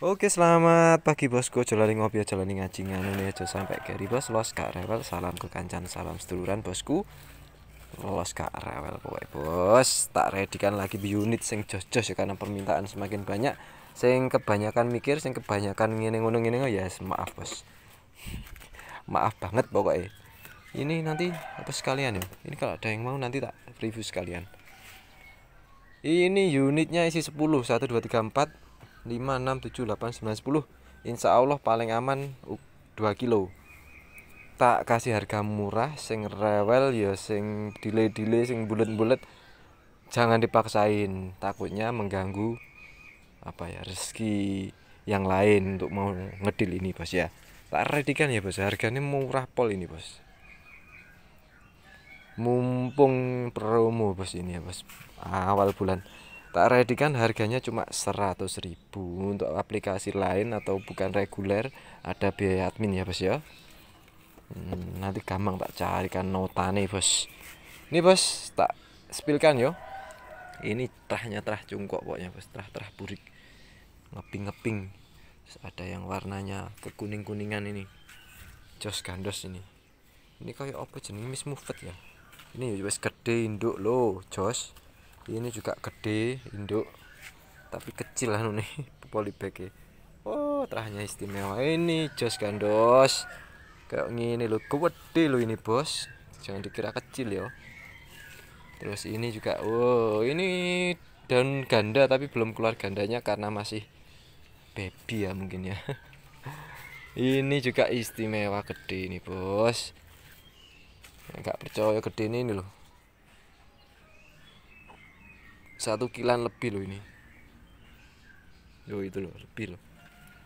Oke selamat pagi bosku Jalani ngopi aja lani ngaji nganu aja sampai gari bos los kak rewel salam kekancan salam seduluran bosku Los kak rewel kowe bos tak ready kan lagi unit sing jos-jos ya karena permintaan semakin banyak sing kebanyakan mikir sing kebanyakan ngene ngono ngene ya oh yes, maaf bos maaf banget pokoknya ini nanti apa sekalian ya ini kalau ada yang mau nanti tak review sekalian ini unitnya isi 10 1 2 3 4 5, 6, 7, 8, 9, 10 Insya Allah paling aman 2 kilo Tak kasih harga murah Sing rewel ya Sing delay-delay Sing bulat bulat Jangan dipaksain Takutnya mengganggu Apa ya rezeki yang lain Untuk mau ngedil ini bos ya Tak redikan ya bos Harganya murah pol ini bos Mumpung promo bos ini ya bos Awal bulan tak ready kan harganya cuma 100.000 untuk aplikasi lain atau bukan reguler ada biaya admin ya bos ya hmm, nanti gampang tak carikan notane bos ini bos tak spilkan yo ini terahnya terah cungkok pokoknya bos terah terah burik ngeping ngeping Terus ada yang warnanya kekuning kuningan ini jos gandos ini ini kayak apa jenis mufet ya ini bos gede induk lo jos ini juga gede induk tapi kecil anu nih polybagnya oh terahnya istimewa ini jos gandos kayak gini lo gede lo ini bos jangan dikira kecil yo. terus ini juga oh ini daun ganda tapi belum keluar gandanya karena masih baby ya mungkin ya ini juga istimewa gede ini bos nggak percaya gede ini, ini loh satu kilan lebih loh ini loh itu loh lebih loh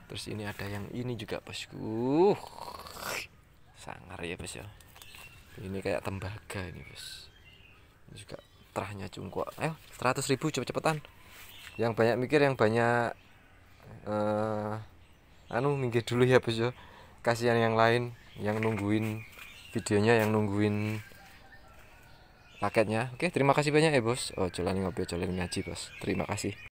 terus ini ada yang ini juga bosku uh, sangar ya bos ya ini kayak tembaga ini bos ini juga terahnya cungkok ayo eh, seratus ribu cepet-cepetan yang banyak mikir yang banyak uh, anu minggir dulu ya bos ya kasihan yang lain yang nungguin videonya yang nungguin paketnya oke terima kasih banyak ya bos oh jalan ngopi jalan ngaji bos terima kasih